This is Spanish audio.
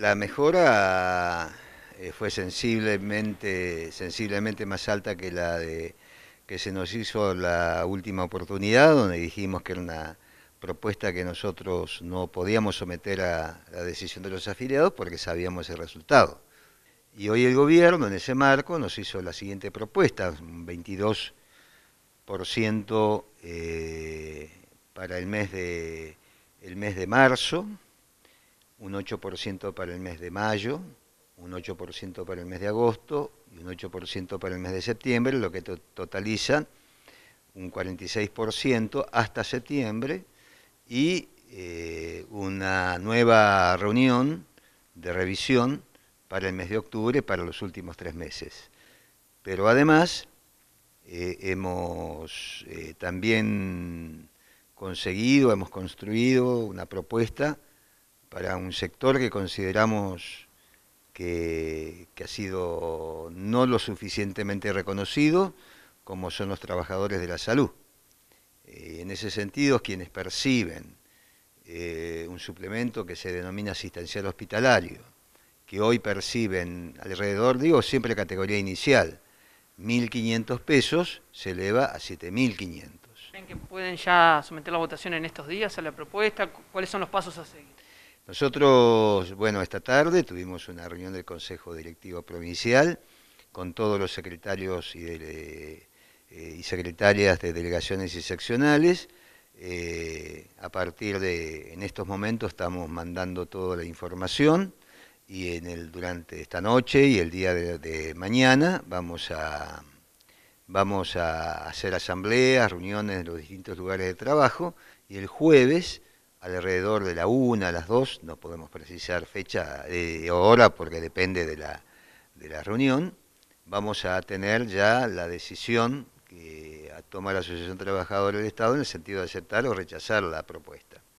la mejora eh, fue sensiblemente, sensiblemente más alta que la que se nos hizo la última oportunidad, donde dijimos que era una propuesta que nosotros no podíamos someter a la decisión de los afiliados porque sabíamos el resultado. Y hoy el gobierno, en ese marco, nos hizo la siguiente propuesta, un 22% eh, para el mes de marzo, un 8% para el mes de mayo, un 8% para el mes de agosto y un 8% para el mes de septiembre, lo que totaliza un 46% hasta septiembre y eh, una nueva reunión de revisión para el mes de octubre, para los últimos tres meses. Pero además eh, hemos eh, también conseguido, hemos construido una propuesta para un sector que consideramos que, ha sido no lo suficientemente reconocido, como son los trabajadores de la salud. Eh, en ese sentido, quienes perciben eh, un suplemento que se denomina asistencial hospitalario, que hoy perciben alrededor, digo, siempre categoría inicial, 1.500 pesos se eleva a 7.500. ¿Creen que pueden ya someter la votación en estos días a la propuesta? ¿Cuáles son los pasos a seguir? Nosotros, bueno, esta tarde tuvimos una reunión del Consejo Directivo Provincial con todos los secretarios y, eh, secretarias de delegaciones y seccionales. Eh, a partir de, en estos momentos estamos mandando toda la información y en el, durante esta noche y el día de, mañana vamos a, vamos a hacer asambleas, reuniones en los distintos lugares de trabajo y el jueves alrededor de la una, a las dos, no podemos precisar fecha eh, o hora porque depende de la, de la reunión, vamos a tener ya la decisión que toma la Asociación Trabajadora del Estado en el sentido de aceptar o rechazar la propuesta.